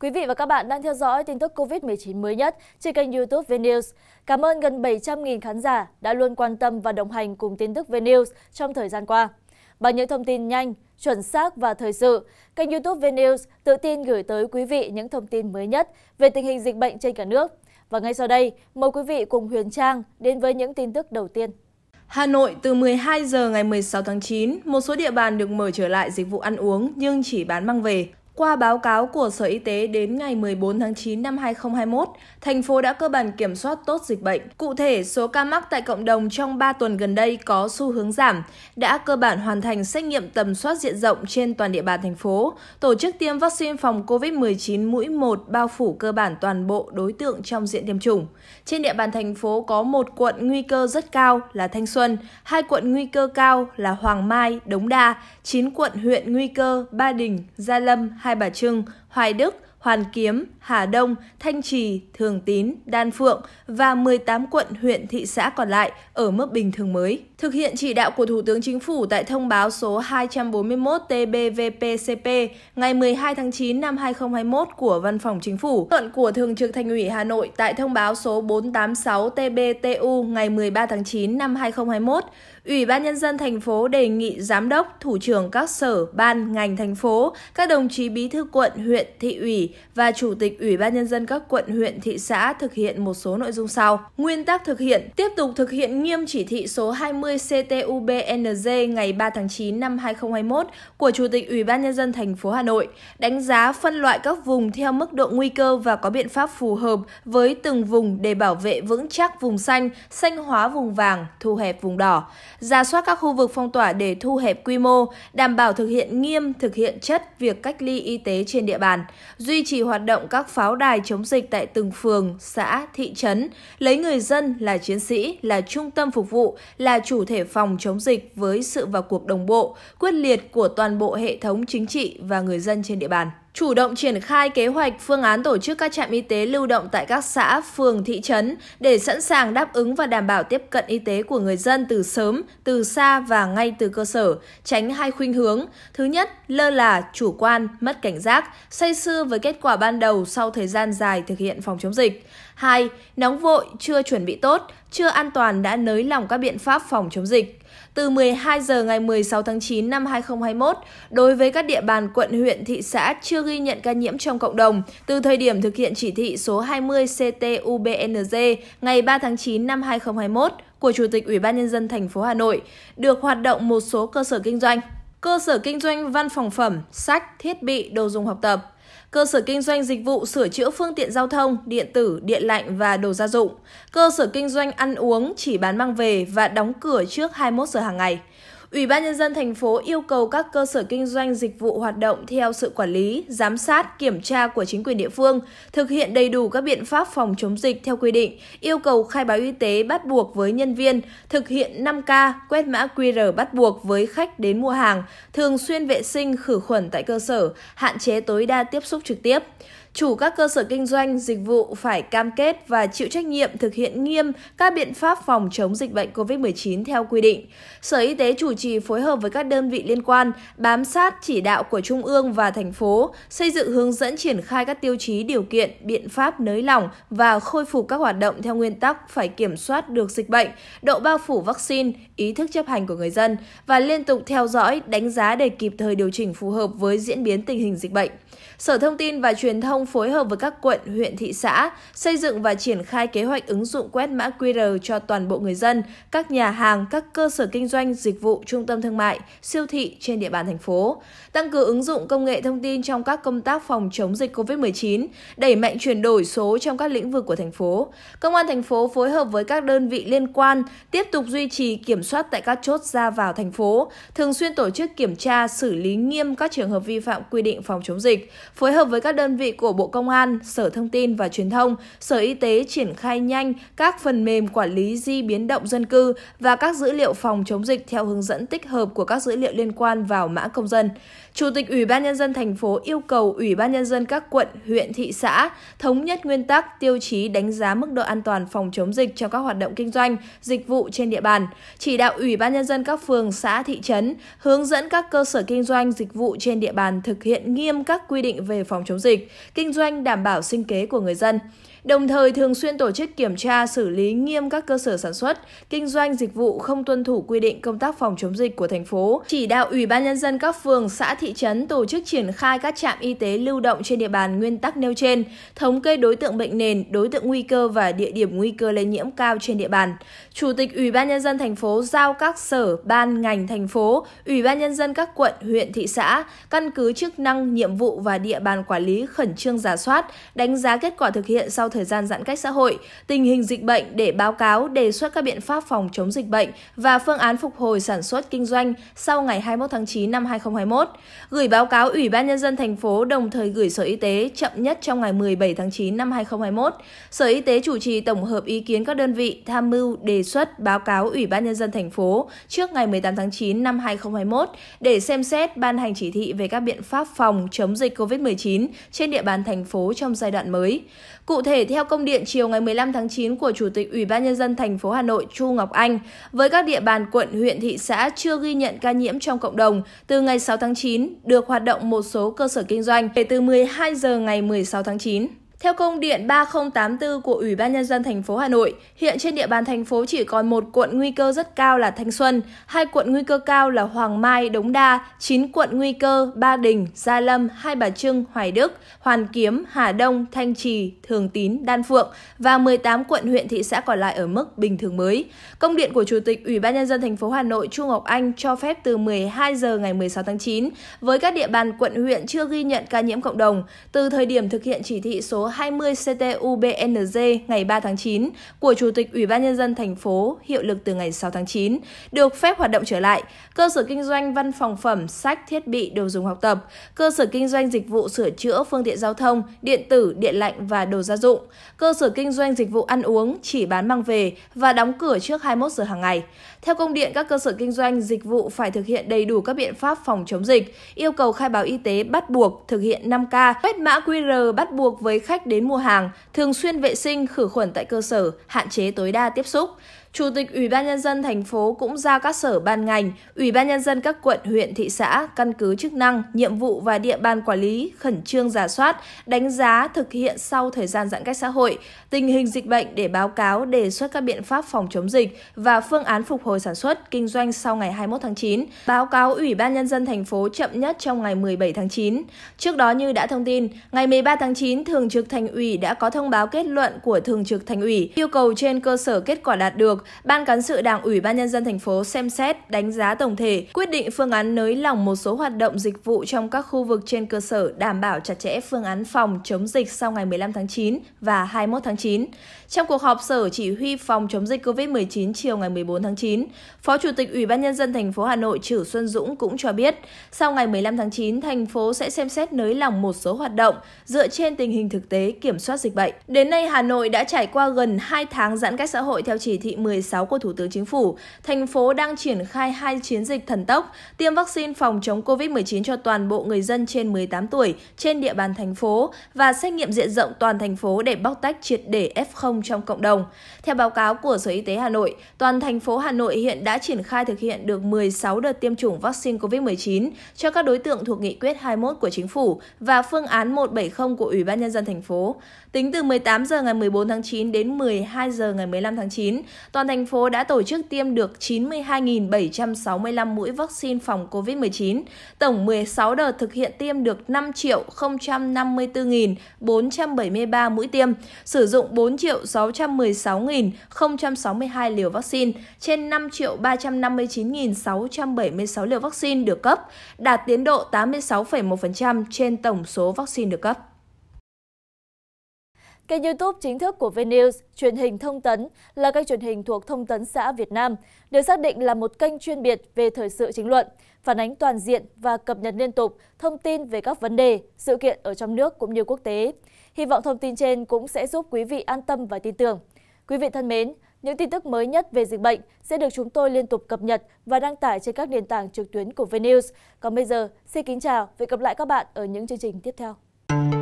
Quý vị và các bạn đang theo dõi tin tức COVID-19 mới nhất trên kênh YouTube VNews. Cảm ơn gần 700.000 khán giả đã luôn quan tâm và đồng hành cùng tin tức VNews trong thời gian qua. Bằng những thông tin nhanh, chuẩn xác và thời sự, kênh YouTube VNews tự tin gửi tới quý vị những thông tin mới nhất về tình hình dịch bệnh trên cả nước. Và ngay sau đây, mời quý vị cùng Huyền Trang đến với những tin tức đầu tiên. Hà Nội từ 12 giờ ngày 16 tháng 9, một số địa bàn được mở trở lại dịch vụ ăn uống nhưng chỉ bán mang về. Qua báo cáo của Sở Y tế đến ngày 14 tháng 9 năm 2021, thành phố đã cơ bản kiểm soát tốt dịch bệnh. Cụ thể, số ca mắc tại cộng đồng trong 3 tuần gần đây có xu hướng giảm, đã cơ bản hoàn thành xét nghiệm tầm soát diện rộng trên toàn địa bàn thành phố, tổ chức tiêm vaccine phòng COVID-19 mũi 1 bao phủ cơ bản toàn bộ đối tượng trong diện tiêm chủng. Trên địa bàn thành phố có một quận nguy cơ rất cao là Thanh Xuân, hai quận nguy cơ cao là Hoàng Mai, Đống Đa, 9 quận huyện nguy cơ Ba Đình, Gia Lâm, Hai Bà Trưng, Hoài Đức, Hoàn Kiếm, Hà Đông, Thanh Trì, Thường Tín, Đan Phượng và 18 quận huyện thị xã còn lại ở mức bình thường mới. Thực hiện chỉ đạo của Thủ tướng Chính phủ tại thông báo số 241 TBVPCP ngày 12 tháng 9 năm 2021 của Văn phòng Chính phủ, luận của Thường trực Thành ủy Hà Nội tại thông báo số 486 TBTU ngày 13 tháng 9 năm 2021, Ủy ban Nhân dân thành phố đề nghị Giám đốc, Thủ trưởng các sở, ban, ngành thành phố, các đồng chí bí thư quận, huyện, thị ủy và Chủ tịch Ủy ban Nhân dân các quận, huyện, thị xã thực hiện một số nội dung sau. Nguyên tắc thực hiện, tiếp tục thực hiện nghiêm chỉ thị số 20 60 CTUBNJ ngày 3 tháng 9 năm 2021 của Chủ tịch Ủy ban Nhân dân thành phố Hà Nội, đánh giá phân loại các vùng theo mức độ nguy cơ và có biện pháp phù hợp với từng vùng để bảo vệ vững chắc vùng xanh, xanh hóa vùng vàng, thu hẹp vùng đỏ, ra soát các khu vực phong tỏa để thu hẹp quy mô, đảm bảo thực hiện nghiêm, thực hiện chất việc cách ly y tế trên địa bàn, duy trì hoạt động các pháo đài chống dịch tại từng phường, xã, thị trấn, lấy người dân là chiến sĩ, là trung tâm phục vụ, là chủ chủ thể phòng chống dịch với sự vào cuộc đồng bộ, quyết liệt của toàn bộ hệ thống chính trị và người dân trên địa bàn chủ động triển khai kế hoạch phương án tổ chức các trạm y tế lưu động tại các xã, phường, thị trấn để sẵn sàng đáp ứng và đảm bảo tiếp cận y tế của người dân từ sớm, từ xa và ngay từ cơ sở, tránh hai khuynh hướng. Thứ nhất, lơ là, chủ quan, mất cảnh giác, say sưa với kết quả ban đầu sau thời gian dài thực hiện phòng chống dịch. hai Nóng vội, chưa chuẩn bị tốt, chưa an toàn đã nới lỏng các biện pháp phòng chống dịch từ 12 giờ ngày 16 tháng 9 năm 2021 đối với các địa bàn quận, huyện, thị xã chưa ghi nhận ca nhiễm trong cộng đồng từ thời điểm thực hiện chỉ thị số 20 CTUBNZ ngày 3 tháng 9 năm 2021 của Chủ tịch Ủy ban nhân dân thành phố Hà Nội được hoạt động một số cơ sở kinh doanh, cơ sở kinh doanh văn phòng phẩm, sách, thiết bị, đồ dùng học tập cơ sở kinh doanh dịch vụ sửa chữa phương tiện giao thông, điện tử, điện lạnh và đồ gia dụng, cơ sở kinh doanh ăn uống chỉ bán mang về và đóng cửa trước 21 giờ hàng ngày. Ủy ban nhân dân thành phố yêu cầu các cơ sở kinh doanh dịch vụ hoạt động theo sự quản lý, giám sát, kiểm tra của chính quyền địa phương, thực hiện đầy đủ các biện pháp phòng chống dịch theo quy định, yêu cầu khai báo y tế bắt buộc với nhân viên, thực hiện 5K, quét mã QR bắt buộc với khách đến mua hàng, thường xuyên vệ sinh khử khuẩn tại cơ sở, hạn chế tối đa tiếp xúc trực tiếp chủ các cơ sở kinh doanh, dịch vụ phải cam kết và chịu trách nhiệm thực hiện nghiêm các biện pháp phòng chống dịch bệnh COVID-19 theo quy định. Sở Y tế chủ trì phối hợp với các đơn vị liên quan, bám sát chỉ đạo của Trung ương và thành phố, xây dựng hướng dẫn triển khai các tiêu chí điều kiện, biện pháp nới lỏng và khôi phục các hoạt động theo nguyên tắc phải kiểm soát được dịch bệnh, độ bao phủ vaccine, ý thức chấp hành của người dân và liên tục theo dõi, đánh giá để kịp thời điều chỉnh phù hợp với diễn biến tình hình dịch bệnh. Sở Thông tin và Truyền thông thông phối hợp với các quận, huyện, thị xã xây dựng và triển khai kế hoạch ứng dụng quét mã QR cho toàn bộ người dân, các nhà hàng, các cơ sở kinh doanh, dịch vụ, trung tâm thương mại, siêu thị trên địa bàn thành phố, tăng cường ứng dụng công nghệ thông tin trong các công tác phòng chống dịch COVID-19, đẩy mạnh chuyển đổi số trong các lĩnh vực của thành phố. Công an thành phố phối hợp với các đơn vị liên quan tiếp tục duy trì kiểm soát tại các chốt ra vào thành phố, thường xuyên tổ chức kiểm tra, xử lý nghiêm các trường hợp vi phạm quy định phòng chống dịch, phối hợp với các đơn vị của của Bộ Công an, Sở Thông tin và Truyền thông, Sở Y tế triển khai nhanh các phần mềm quản lý di biến động dân cư và các dữ liệu phòng chống dịch theo hướng dẫn tích hợp của các dữ liệu liên quan vào mã công dân. Chủ tịch Ủy ban nhân dân thành phố yêu cầu Ủy ban nhân dân các quận, huyện, thị xã thống nhất nguyên tắc tiêu chí đánh giá mức độ an toàn phòng chống dịch cho các hoạt động kinh doanh, dịch vụ trên địa bàn, chỉ đạo Ủy ban nhân dân các phường, xã, thị trấn hướng dẫn các cơ sở kinh doanh dịch vụ trên địa bàn thực hiện nghiêm các quy định về phòng chống dịch, kinh doanh đảm bảo sinh kế của người dân. Đồng thời thường xuyên tổ chức kiểm tra xử lý nghiêm các cơ sở sản xuất, kinh doanh dịch vụ không tuân thủ quy định công tác phòng chống dịch của thành phố, chỉ đạo Ủy ban nhân dân các phường, xã thị trấn tổ chức triển khai các trạm y tế lưu động trên địa bàn nguyên tắc nêu trên, thống kê đối tượng bệnh nền, đối tượng nguy cơ và địa điểm nguy cơ lây nhiễm cao trên địa bàn. Chủ tịch Ủy ban nhân dân thành phố giao các sở, ban ngành thành phố, Ủy ban nhân dân các quận, huyện, thị xã căn cứ chức năng, nhiệm vụ và địa bàn quản lý khẩn trương trương giả soát, đánh giá kết quả thực hiện sau thời gian giãn cách xã hội, tình hình dịch bệnh để báo cáo đề xuất các biện pháp phòng chống dịch bệnh và phương án phục hồi sản xuất kinh doanh sau ngày 21 tháng 9 năm 2021, gửi báo cáo Ủy ban nhân dân thành phố đồng thời gửi Sở Y tế chậm nhất trong ngày 17 tháng 9 năm 2021. Sở Y tế chủ trì tổng hợp ý kiến các đơn vị tham mưu đề xuất báo cáo Ủy ban nhân dân thành phố trước ngày 18 tháng 9 năm 2021 để xem xét ban hành chỉ thị về các biện pháp phòng chống dịch COVID-19 trên địa bàn bàn thành phố trong giai đoạn mới. Cụ thể, theo công điện chiều ngày 15 tháng 9 của Chủ tịch Ủy ban Nhân dân thành phố Hà Nội Chu Ngọc Anh, với các địa bàn quận, huyện, thị xã chưa ghi nhận ca nhiễm trong cộng đồng, từ ngày 6 tháng 9 được hoạt động một số cơ sở kinh doanh kể từ 12 giờ ngày 16 tháng 9. Theo công điện 3084 của Ủy ban nhân dân thành phố Hà Nội, hiện trên địa bàn thành phố chỉ còn một quận nguy cơ rất cao là Thanh Xuân, hai quận nguy cơ cao là Hoàng Mai, Đống Đa, 9 quận nguy cơ Ba Đình, Gia Lâm, Hai Bà Trưng, Hoài Đức, Hoàn Kiếm, Hà Đông, Thanh Trì, Thường Tín, Đan Phượng và 18 quận huyện thị xã còn lại ở mức bình thường mới. Công điện của Chủ tịch Ủy ban nhân dân thành phố Hà Nội Chu Ngọc Anh cho phép từ 12 giờ ngày 16 tháng 9 với các địa bàn quận huyện chưa ghi nhận ca nhiễm cộng đồng từ thời điểm thực hiện chỉ thị số 20 CTUBNZ ngày 3 tháng 9 của Chủ tịch Ủy ban Nhân dân thành phố hiệu lực từ ngày 6 tháng 9, được phép hoạt động trở lại, cơ sở kinh doanh văn phòng phẩm, sách, thiết bị, đồ dùng học tập, cơ sở kinh doanh dịch vụ sửa chữa phương tiện giao thông, điện tử, điện lạnh và đồ gia dụng, cơ sở kinh doanh dịch vụ ăn uống chỉ bán mang về và đóng cửa trước 21 giờ hàng ngày. Theo công điện, các cơ sở kinh doanh dịch vụ phải thực hiện đầy đủ các biện pháp phòng chống dịch, yêu cầu khai báo y tế bắt buộc, thực hiện 5K, quét mã QR bắt buộc với khách đến mua hàng, thường xuyên vệ sinh khử khuẩn tại cơ sở, hạn chế tối đa tiếp xúc. Chủ tịch Ủy ban nhân dân thành phố cũng giao các sở ban ngành, Ủy ban nhân dân các quận, huyện, thị xã căn cứ chức năng, nhiệm vụ và địa bàn quản lý khẩn trương giả soát, đánh giá thực hiện sau thời gian giãn cách xã hội, tình hình dịch bệnh để báo cáo đề xuất các biện pháp phòng chống dịch và phương án phục hồi sản xuất, kinh doanh sau ngày 21 tháng 9, báo cáo Ủy ban nhân dân thành phố chậm nhất trong ngày 17 tháng 9. Trước đó như đã thông tin, ngày 13 tháng 9, Thường trực Thành ủy đã có thông báo kết luận của Thường trực Thành ủy yêu cầu trên cơ sở kết quả đạt được Ban cán sự Đảng ủy ban nhân dân thành phố xem xét, đánh giá tổng thể, quyết định phương án nới lỏng một số hoạt động dịch vụ trong các khu vực trên cơ sở đảm bảo chặt chẽ phương án phòng chống dịch sau ngày 15 tháng 9 và 21 tháng 9. Trong cuộc họp Sở Chỉ huy phòng chống dịch COVID-19 chiều ngày 14 tháng 9, Phó Chủ tịch Ủy ban nhân dân thành phố Hà Nội Trử Xuân Dũng cũng cho biết, sau ngày 15 tháng 9, thành phố sẽ xem xét nới lỏng một số hoạt động dựa trên tình hình thực tế kiểm soát dịch bệnh. Đến nay, Hà Nội đã trải qua gần 2 tháng giãn cách xã hội theo chỉ thị 10 16 của Thủ tướng Chính phủ, thành phố đang triển khai hai chiến dịch thần tốc tiêm vaccine phòng chống COVID-19 cho toàn bộ người dân trên 18 tuổi trên địa bàn thành phố và xét nghiệm diện rộng toàn thành phố để bóc tách triệt để F0 trong cộng đồng. Theo báo cáo của Sở Y tế Hà Nội, toàn thành phố Hà Nội hiện đã triển khai thực hiện được 16 đợt tiêm chủng vaccine COVID-19 cho các đối tượng thuộc nghị quyết 21 của Chính phủ và phương án 170 của Ủy ban Nhân dân thành phố. Tính từ 18 giờ ngày 14 tháng 9 đến 12 giờ ngày 15 tháng 9, toàn thành phố đã tổ chức tiêm được 92.765 mũi vaccine phòng COVID-19. Tổng 16 đợt thực hiện tiêm được 5.054.473 mũi tiêm, sử dụng 4.616.062 liều vaccine, trên 5.359.676 liều vaccine được cấp, đạt tiến độ 86,1% trên tổng số vaccine được cấp. Kênh youtube chính thức của VNews, truyền hình thông tấn là kênh truyền hình thuộc thông tấn xã Việt Nam, được xác định là một kênh chuyên biệt về thời sự chính luận, phản ánh toàn diện và cập nhật liên tục thông tin về các vấn đề, sự kiện ở trong nước cũng như quốc tế. Hy vọng thông tin trên cũng sẽ giúp quý vị an tâm và tin tưởng. Quý vị thân mến, những tin tức mới nhất về dịch bệnh sẽ được chúng tôi liên tục cập nhật và đăng tải trên các nền tảng trực tuyến của VNews. Còn bây giờ, xin kính chào và hẹn gặp lại các bạn ở những chương trình tiếp theo.